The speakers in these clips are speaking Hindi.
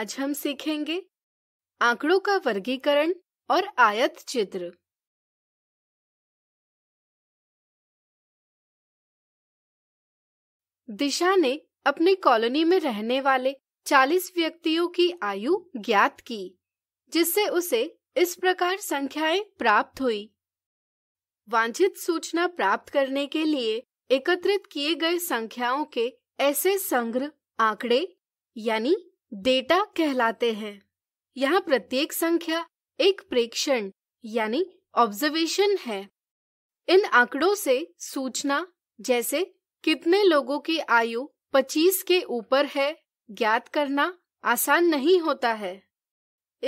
आज हम सीखेंगे आंकड़ों का वर्गीकरण और आयत चित्र दिशा ने अपनी कॉलोनी में रहने वाले 40 व्यक्तियों की आयु ज्ञात की जिससे उसे इस प्रकार संख्याएं प्राप्त हुई वांछित सूचना प्राप्त करने के लिए एकत्रित किए गए संख्याओं के ऐसे संग्रह आंकड़े यानी डेटा कहलाते हैं यहाँ प्रत्येक संख्या एक प्रेक्षण यानी ऑब्जर्वेशन है इन आंकड़ों से सूचना जैसे कितने लोगों की आयु 25 के ऊपर है ज्ञात करना आसान नहीं होता है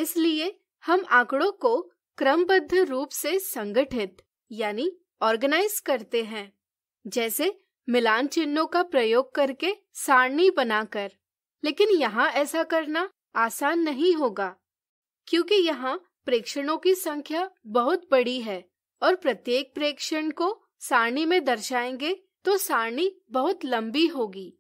इसलिए हम आंकड़ों को क्रमबद्ध रूप से संगठित यानी ऑर्गेनाइज करते हैं जैसे मिलान चिन्हों का प्रयोग करके सारणी बनाकर लेकिन यहाँ ऐसा करना आसान नहीं होगा क्योंकि यहाँ प्रेक्षणों की संख्या बहुत बड़ी है और प्रत्येक प्रेक्षण को सारणी में दर्शाएंगे तो सारणी बहुत लंबी होगी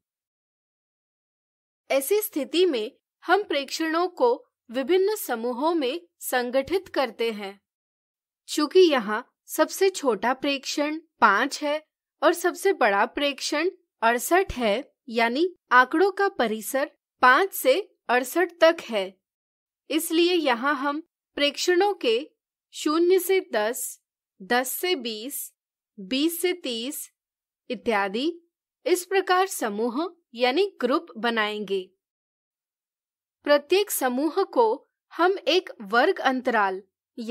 ऐसी स्थिति में हम प्रेक्षणों को विभिन्न समूहों में संगठित करते हैं चूंकि यहाँ सबसे छोटा प्रेक्षण पांच है और सबसे बड़ा प्रेक्षण अड़सठ है यानी आंकड़ों का परिसर पांच से अड़सठ तक है इसलिए यहाँ हम प्रेक्षणों के शून्य से दस दस से बीस बीस से तीस इत्यादि इस प्रकार समूह यानी ग्रुप बनाएंगे प्रत्येक समूह को हम एक वर्ग अंतराल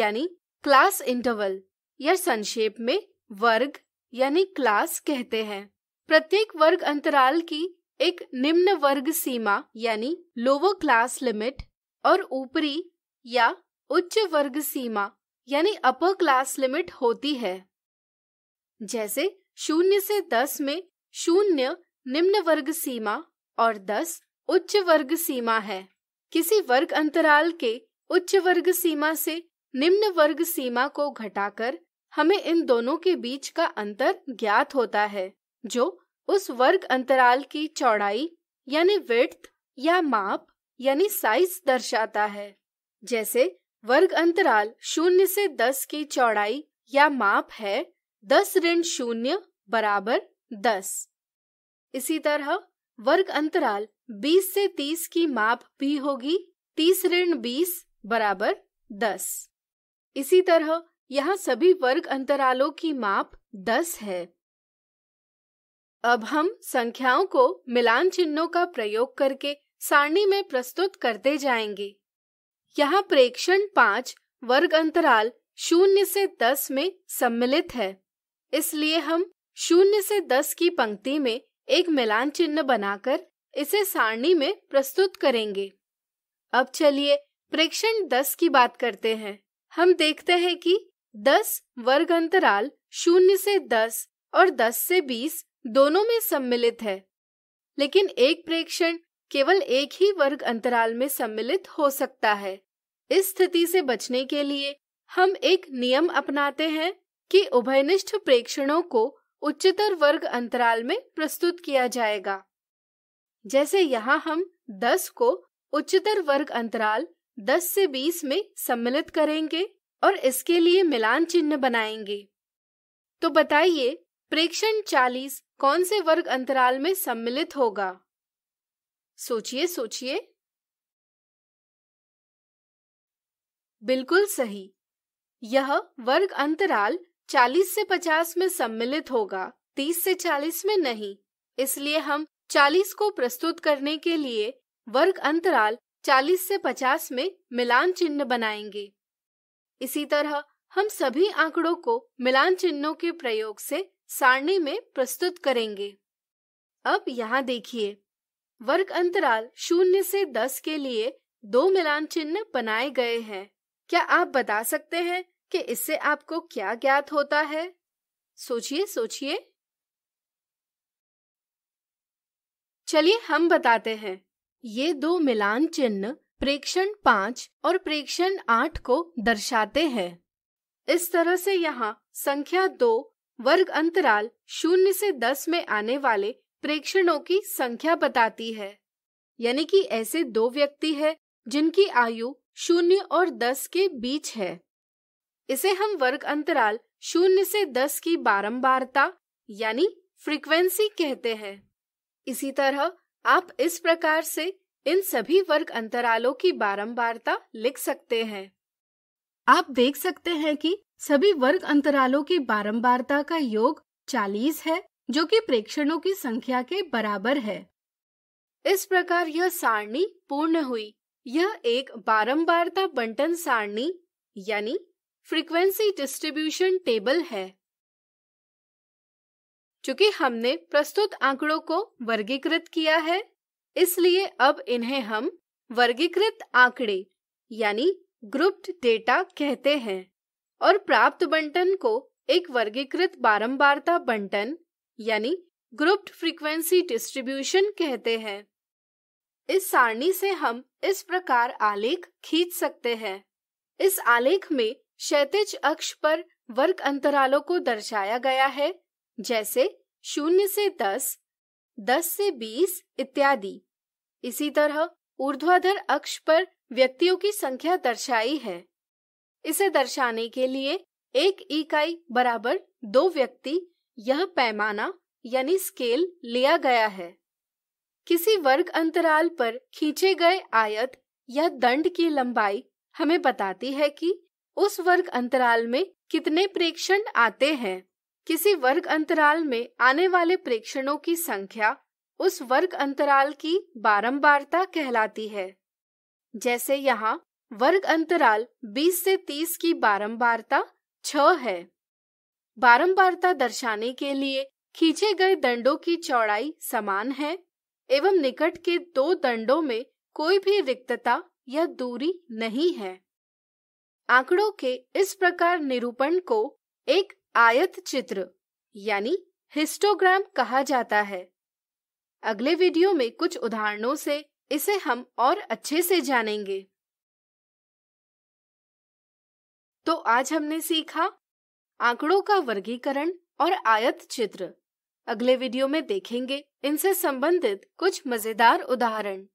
यानी क्लास इंटरवल या संक्षेप में वर्ग यानी क्लास कहते हैं प्रत्येक वर्ग अंतराल की एक निम्न वर्ग सीमा यानी लोअर क्लास लिमिट और ऊपरी या उच्च वर्ग सीमा यानी अपर क्लास लिमिट होती है जैसे शून्य से दस में शून्य निम्न वर्ग सीमा और दस उच्च वर्ग सीमा है किसी वर्ग अंतराल के उच्च वर्ग सीमा से निम्न वर्ग सीमा को घटाकर हमें इन दोनों के बीच का अंतर ज्ञात होता है जो उस वर्ग अंतराल की चौड़ाई यानी विड्थ या माप यानी साइज दर्शाता है जैसे वर्ग अंतराल शून्य से दस की चौड़ाई या माप है दस ऋण शून्य बराबर दस इसी तरह वर्ग अंतराल बीस से तीस की माप भी होगी तीस ऋण बीस बराबर दस इसी तरह यहाँ सभी वर्ग अंतरालों की माप दस है अब हम संख्याओं को मिलान चिन्हों का प्रयोग करके सारणी में प्रस्तुत करते जाएंगे यहाँ प्रेक्षण पांच वर्ग अंतराल शून्य से दस में सम्मिलित है इसलिए हम शून्य से दस की पंक्ति में एक मिलान चिन्ह बनाकर इसे सारणी में प्रस्तुत करेंगे अब चलिए प्रेक्षण दस की बात करते हैं हम देखते हैं कि दस वर्ग अंतराल शून्य से दस और दस से बीस दोनों में सम्मिलित है लेकिन एक प्रेक्षण केवल एक ही वर्ग अंतराल में सम्मिलित हो सकता है इस स्थिति से बचने के लिए हम एक नियम अपनाते हैं कि उभयनिष्ठ प्रेक्षणों को उच्चतर वर्ग अंतराल में प्रस्तुत किया जाएगा जैसे यहाँ हम 10 को उच्चतर वर्ग अंतराल 10 से 20 में सम्मिलित करेंगे और इसके लिए मिलान चिन्ह बनाएंगे तो बताइए प्रेक्षण चालीस कौन से वर्ग अंतराल में सम्मिलित होगा सोचिए सोचिए बिल्कुल सही यह वर्ग अंतराल 40 से 50 में सम्मिलित होगा 30 से 40 में नहीं इसलिए हम 40 को प्रस्तुत करने के लिए वर्ग अंतराल 40 से 50 में मिलान चिन्ह बनाएंगे इसी तरह हम सभी आंकड़ों को मिलान चिन्हों के प्रयोग से सारणी में प्रस्तुत करेंगे अब यहाँ देखिए वर्ग अंतराल शून्य से दस के लिए दो मिलान चिन्ह बनाए गए हैं क्या आप बता सकते हैं कि इससे आपको क्या ज्ञात होता है सोचिए सोचिए चलिए हम बताते हैं ये दो मिलान चिन्ह प्रेक्षण पांच और प्रेक्षण आठ को दर्शाते हैं इस तरह से यहाँ संख्या दो वर्ग अंतराल शून्य से दस में आने वाले प्रेक्षणों की संख्या बताती है यानी कि ऐसे दो व्यक्ति हैं जिनकी आयु शून्य और दस के बीच है इसे हम वर्ग अंतराल शून्य से दस की बारंबारता यानी फ्रीक्वेंसी कहते हैं इसी तरह आप इस प्रकार से इन सभी वर्ग अंतरालों की बारंबारता लिख सकते हैं आप देख सकते हैं कि सभी वर्ग अंतरालों की बारंबारता का योग 40 है जो कि प्रेक्षणों की संख्या के बराबर है इस प्रकार यह सारणी पूर्ण हुई यह एक बारंबारता बंटन सारणी यानी फ्रीक्वेंसी डिस्ट्रीब्यूशन टेबल है चूंकि हमने प्रस्तुत आंकड़ों को वर्गीकृत किया है इसलिए अब इन्हें हम वर्गीकृत आंकड़े यानी ग्रुप्ड डेटा कहते हैं और प्राप्त बंटन को एक वर्गीकृत बारंबारता बंटन यानी ग्रुप्ड फ्रीक्वेंसी डिस्ट्रीब्यूशन कहते हैं इस सारणी से हम इस प्रकार आलेख खींच सकते हैं इस आलेख में क्षैतिज अक्ष पर वर्ग अंतरालों को दर्शाया गया है जैसे शून्य से दस दस से बीस इत्यादि इसी तरह ऊर्ध्वाधर अक्ष पर व्यक्तियों की संख्या दर्शाई है इसे दर्शाने के लिए एक इकाई बराबर दो व्यक्ति यह पैमाना यानी स्केल लिया गया है किसी वर्ग अंतराल पर खींचे गए आयत या दंड की लंबाई हमें बताती है कि उस वर्ग अंतराल में कितने प्रेक्षण आते हैं किसी वर्ग अंतराल में आने वाले प्रेक्षणों की संख्या उस वर्ग अंतराल की बारंबारता कहलाती है जैसे यहाँ वर्ग अंतराल 20 से 30 की बारंबारता 6 है बारंबारता दर्शाने के लिए खींचे गए दंडों की चौड़ाई समान है एवं निकट के दो दंडों में कोई भी रिक्तता या दूरी नहीं है आंकड़ों के इस प्रकार निरूपण को एक आयत चित्र यानी हिस्टोग्राम कहा जाता है अगले वीडियो में कुछ उदाहरणों से इसे हम और अच्छे से जानेंगे तो आज हमने सीखा आंकड़ों का वर्गीकरण और आयत चित्र अगले वीडियो में देखेंगे इनसे संबंधित कुछ मजेदार उदाहरण